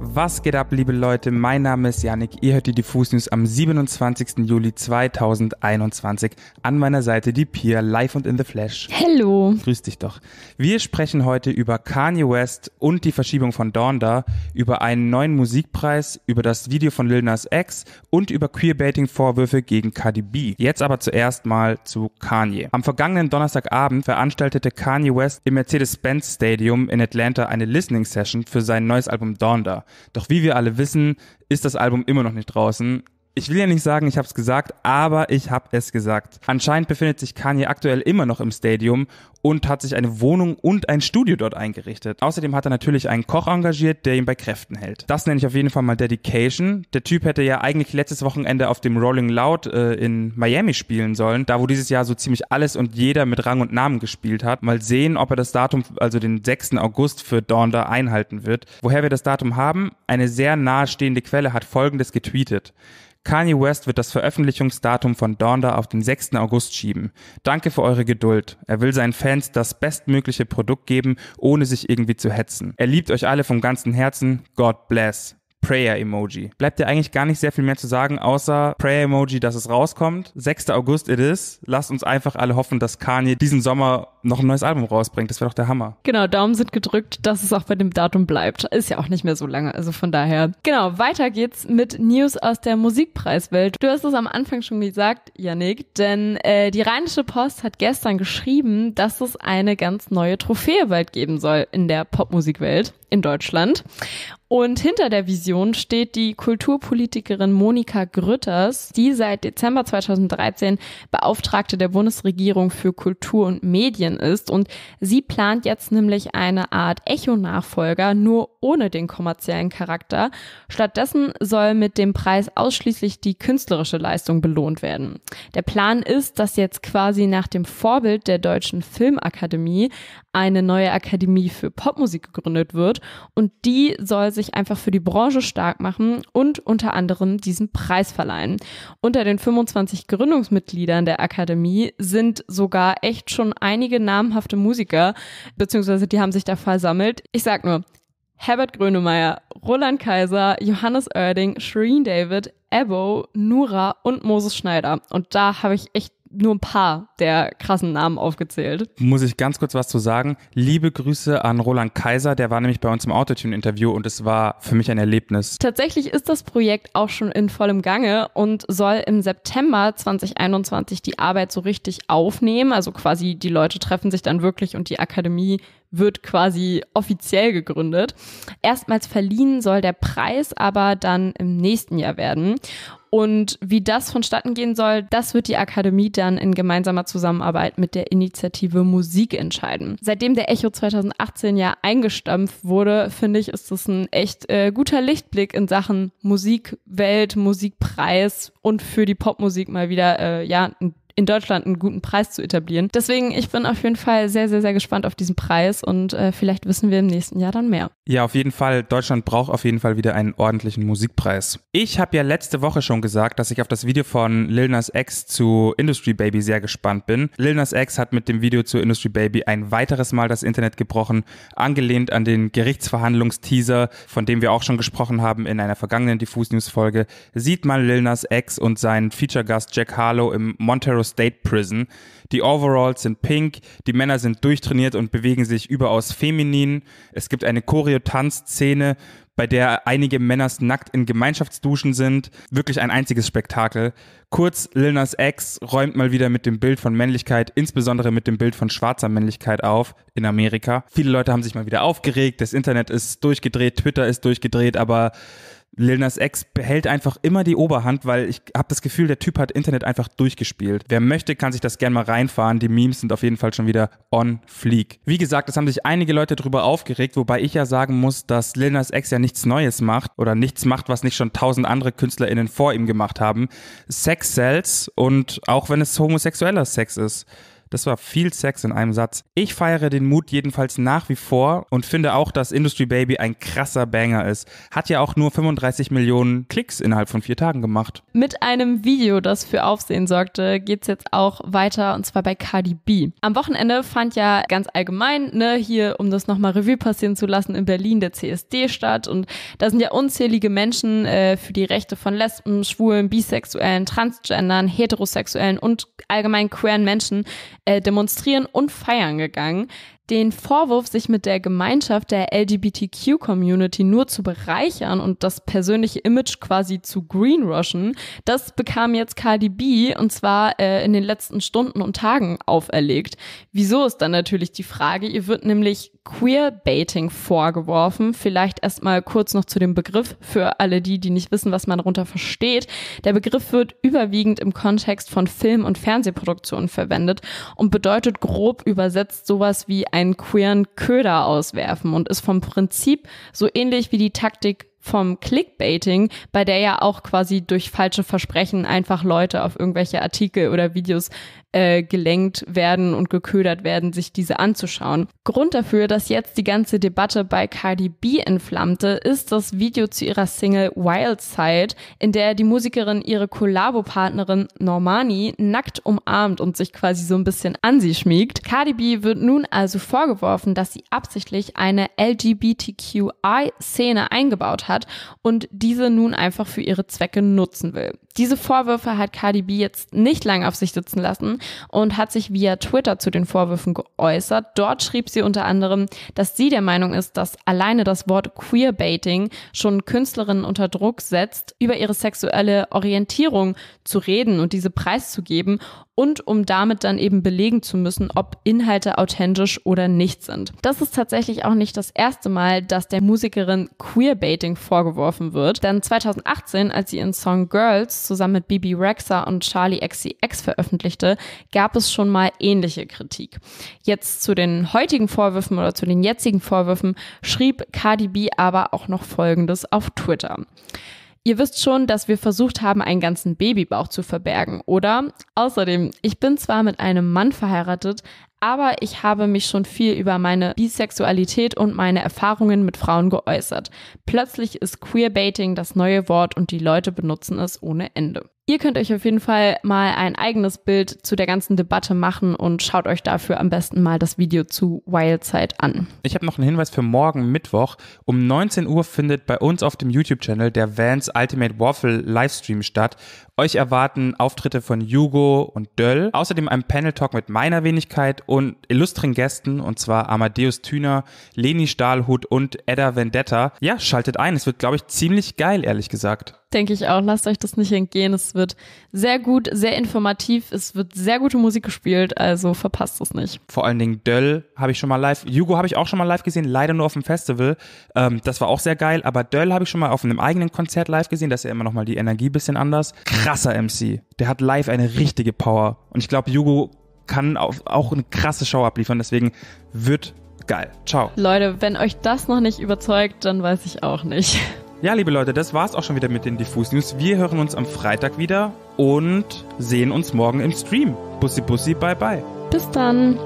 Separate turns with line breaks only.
Was geht ab, liebe Leute? Mein Name ist Yannick. Ihr hört die Diffus News am 27. Juli 2021. An meiner Seite die Pia, live und in the flash. Hello. Grüß dich doch. Wir sprechen heute über Kanye West und die Verschiebung von Donda, über einen neuen Musikpreis, über das Video von Lil Nas X und über Queerbaiting-Vorwürfe gegen Cardi B. Jetzt aber zuerst mal zu Kanye. Am vergangenen Donnerstagabend veranstaltete Kanye West im Mercedes-Benz Stadium in Atlanta eine Listening-Session für sein neues Album Donda. Doch wie wir alle wissen, ist das Album immer noch nicht draußen. Ich will ja nicht sagen, ich habe es gesagt, aber ich habe es gesagt. Anscheinend befindet sich Kanye aktuell immer noch im Stadium und hat sich eine Wohnung und ein Studio dort eingerichtet. Außerdem hat er natürlich einen Koch engagiert, der ihn bei Kräften hält. Das nenne ich auf jeden Fall mal Dedication. Der Typ hätte ja eigentlich letztes Wochenende auf dem Rolling Loud äh, in Miami spielen sollen, da wo dieses Jahr so ziemlich alles und jeder mit Rang und Namen gespielt hat. Mal sehen, ob er das Datum, also den 6. August für Donda einhalten wird. Woher wir das Datum haben? Eine sehr nahestehende Quelle hat folgendes getweetet. Kanye West wird das Veröffentlichungsdatum von Donda auf den 6. August schieben. Danke für eure Geduld. Er will seinen Fans das bestmögliche Produkt geben, ohne sich irgendwie zu hetzen. Er liebt euch alle vom ganzen Herzen. God bless. Prayer-Emoji. Bleibt dir eigentlich gar nicht sehr viel mehr zu sagen, außer Prayer-Emoji, dass es rauskommt. 6. August it is. Lasst uns einfach alle hoffen, dass Kanye diesen Sommer noch ein neues Album rausbringt. Das wäre doch der Hammer.
Genau, Daumen sind gedrückt, dass es auch bei dem Datum bleibt. Ist ja auch nicht mehr so lange, also von daher. Genau, weiter geht's mit News aus der Musikpreiswelt. Du hast es am Anfang schon gesagt, Yannick, denn äh, die Rheinische Post hat gestern geschrieben, dass es eine ganz neue Trophäe bald geben soll in der Popmusikwelt in Deutschland. Und hinter der Vision steht die Kulturpolitikerin Monika Grütters, die seit Dezember 2013 Beauftragte der Bundesregierung für Kultur und Medien ist. Und sie plant jetzt nämlich eine Art Echo-Nachfolger, nur ohne den kommerziellen Charakter. Stattdessen soll mit dem Preis ausschließlich die künstlerische Leistung belohnt werden. Der Plan ist, dass jetzt quasi nach dem Vorbild der Deutschen Filmakademie eine neue Akademie für Popmusik gegründet wird und die soll sich einfach für die Branche stark machen und unter anderem diesen Preis verleihen. Unter den 25 Gründungsmitgliedern der Akademie sind sogar echt schon einige namhafte Musiker, beziehungsweise die haben sich da versammelt. Ich sag nur, Herbert Grönemeyer, Roland Kaiser, Johannes Oerding, Shereen David, Ebo, Nura und Moses Schneider. Und da habe ich echt nur ein paar der krassen Namen aufgezählt.
Muss ich ganz kurz was zu sagen? Liebe Grüße an Roland Kaiser, der war nämlich bei uns im Autotune-Interview und es war für mich ein Erlebnis.
Tatsächlich ist das Projekt auch schon in vollem Gange und soll im September 2021 die Arbeit so richtig aufnehmen. Also quasi die Leute treffen sich dann wirklich und die Akademie wird quasi offiziell gegründet. Erstmals verliehen soll der Preis aber dann im nächsten Jahr werden. Und wie das vonstatten gehen soll, das wird die Akademie dann in gemeinsamer Zusammenarbeit mit der Initiative Musik entscheiden. Seitdem der Echo 2018 ja eingestampft wurde, finde ich, ist das ein echt äh, guter Lichtblick in Sachen Musikwelt, Musikpreis und für die Popmusik mal wieder äh, ja ein in Deutschland einen guten Preis zu etablieren. Deswegen, ich bin auf jeden Fall sehr, sehr, sehr gespannt auf diesen Preis und äh, vielleicht wissen wir im nächsten Jahr dann mehr.
Ja, auf jeden Fall. Deutschland braucht auf jeden Fall wieder einen ordentlichen Musikpreis. Ich habe ja letzte Woche schon gesagt, dass ich auf das Video von Lil Nas X zu Industry Baby sehr gespannt bin. Lil Nas X hat mit dem Video zu Industry Baby ein weiteres Mal das Internet gebrochen, angelehnt an den Gerichtsverhandlungsteaser, von dem wir auch schon gesprochen haben in einer vergangenen Diffus News Folge, sieht man Lil Nas X und seinen Feature-Gast Jack Harlow im Montero State Prison. Die Overalls sind pink, die Männer sind durchtrainiert und bewegen sich überaus feminin. Es gibt eine Choreo Tanzszene, bei der einige Männer nackt in Gemeinschaftsduschen sind. Wirklich ein einziges Spektakel. Kurz, Lil Nas X räumt mal wieder mit dem Bild von Männlichkeit, insbesondere mit dem Bild von schwarzer Männlichkeit auf in Amerika. Viele Leute haben sich mal wieder aufgeregt, das Internet ist durchgedreht, Twitter ist durchgedreht, aber Lil Nas X behält einfach immer die Oberhand, weil ich habe das Gefühl, der Typ hat Internet einfach durchgespielt. Wer möchte, kann sich das gerne mal reinfahren. Die Memes sind auf jeden Fall schon wieder on fleek. Wie gesagt, es haben sich einige Leute drüber aufgeregt, wobei ich ja sagen muss, dass Lil Nas X ja nichts Neues macht oder nichts macht, was nicht schon tausend andere KünstlerInnen vor ihm gemacht haben. Sex sells und auch wenn es homosexueller Sex ist. Das war viel Sex in einem Satz. Ich feiere den Mut jedenfalls nach wie vor und finde auch, dass Industry Baby ein krasser Banger ist. Hat ja auch nur 35 Millionen Klicks innerhalb von vier Tagen gemacht.
Mit einem Video, das für Aufsehen sorgte, geht's jetzt auch weiter und zwar bei Cardi B. Am Wochenende fand ja ganz allgemein, ne, hier, um das nochmal Revue passieren zu lassen, in Berlin der CSD statt und da sind ja unzählige Menschen äh, für die Rechte von Lesben, Schwulen, Bisexuellen, Transgendern, Heterosexuellen und allgemein queeren Menschen äh, demonstrieren und feiern gegangen. Den Vorwurf, sich mit der Gemeinschaft der LGBTQ-Community nur zu bereichern und das persönliche Image quasi zu greenrushen, das bekam jetzt Cardi B und zwar äh, in den letzten Stunden und Tagen auferlegt. Wieso ist dann natürlich die Frage, ihr wird nämlich Queerbaiting vorgeworfen. Vielleicht erstmal kurz noch zu dem Begriff für alle die, die nicht wissen, was man darunter versteht. Der Begriff wird überwiegend im Kontext von Film- und Fernsehproduktionen verwendet und bedeutet grob übersetzt sowas wie einen queeren Köder auswerfen und ist vom Prinzip so ähnlich wie die Taktik vom Clickbaiting, bei der ja auch quasi durch falsche Versprechen einfach Leute auf irgendwelche Artikel oder Videos äh, gelenkt werden und geködert werden, sich diese anzuschauen. Grund dafür, dass jetzt die ganze Debatte bei Cardi B entflammte, ist das Video zu ihrer Single Wild Side, in der die Musikerin ihre Kollabopartnerin Normani nackt umarmt und sich quasi so ein bisschen an sie schmiegt. Cardi B wird nun also vorgeworfen, dass sie absichtlich eine LGBTQI-Szene eingebaut hat hat und diese nun einfach für ihre Zwecke nutzen will. Diese Vorwürfe hat Cardi B jetzt nicht lange auf sich sitzen lassen und hat sich via Twitter zu den Vorwürfen geäußert. Dort schrieb sie unter anderem, dass sie der Meinung ist, dass alleine das Wort Queerbaiting schon Künstlerinnen unter Druck setzt, über ihre sexuelle Orientierung zu reden und diese preiszugeben und um damit dann eben belegen zu müssen, ob Inhalte authentisch oder nicht sind. Das ist tatsächlich auch nicht das erste Mal, dass der Musikerin Queerbaiting vorgeworfen wird, denn 2018, als sie ihren Song Girls zusammen mit Bibi Rexha und Charlie XCX veröffentlichte, gab es schon mal ähnliche Kritik. Jetzt zu den heutigen Vorwürfen oder zu den jetzigen Vorwürfen schrieb Cardi B aber auch noch Folgendes auf Twitter. Ihr wisst schon, dass wir versucht haben, einen ganzen Babybauch zu verbergen, oder? Außerdem, ich bin zwar mit einem Mann verheiratet, aber ich habe mich schon viel über meine Bisexualität und meine Erfahrungen mit Frauen geäußert. Plötzlich ist Queerbaiting das neue Wort und die Leute benutzen es ohne Ende. Ihr könnt euch auf jeden Fall mal ein eigenes Bild zu der ganzen Debatte machen und schaut euch dafür am besten mal das Video zu Wildside an.
Ich habe noch einen Hinweis für morgen Mittwoch. Um 19 Uhr findet bei uns auf dem YouTube-Channel der Vans Ultimate Waffle Livestream statt, euch erwarten Auftritte von Hugo und Döll, außerdem ein Panel-Talk mit meiner Wenigkeit und illustren Gästen, und zwar Amadeus Thüner, Leni Stahlhut und Edda Vendetta. Ja, schaltet ein, es wird, glaube ich, ziemlich geil, ehrlich gesagt.
Denke ich auch, lasst euch das nicht entgehen, es wird sehr gut, sehr informativ, es wird sehr gute Musik gespielt,
also verpasst es nicht. Vor allen Dingen Döll habe ich schon mal live, Hugo habe ich auch schon mal live gesehen, leider nur auf dem Festival, ähm, das war auch sehr geil, aber Döll habe ich schon mal auf einem eigenen Konzert live gesehen, das ist ja immer nochmal die Energie ein bisschen anders. Krass krasser MC. Der hat live eine richtige Power. Und ich glaube, Jugo kann auch eine krasse Show abliefern. Deswegen wird geil. Ciao. Leute, wenn euch das noch nicht überzeugt, dann weiß ich auch nicht. Ja, liebe Leute, das war's auch schon wieder mit den Diffus News. Wir hören uns am Freitag wieder und sehen uns morgen im Stream. Bussi Bussi, bye bye.
Bis dann.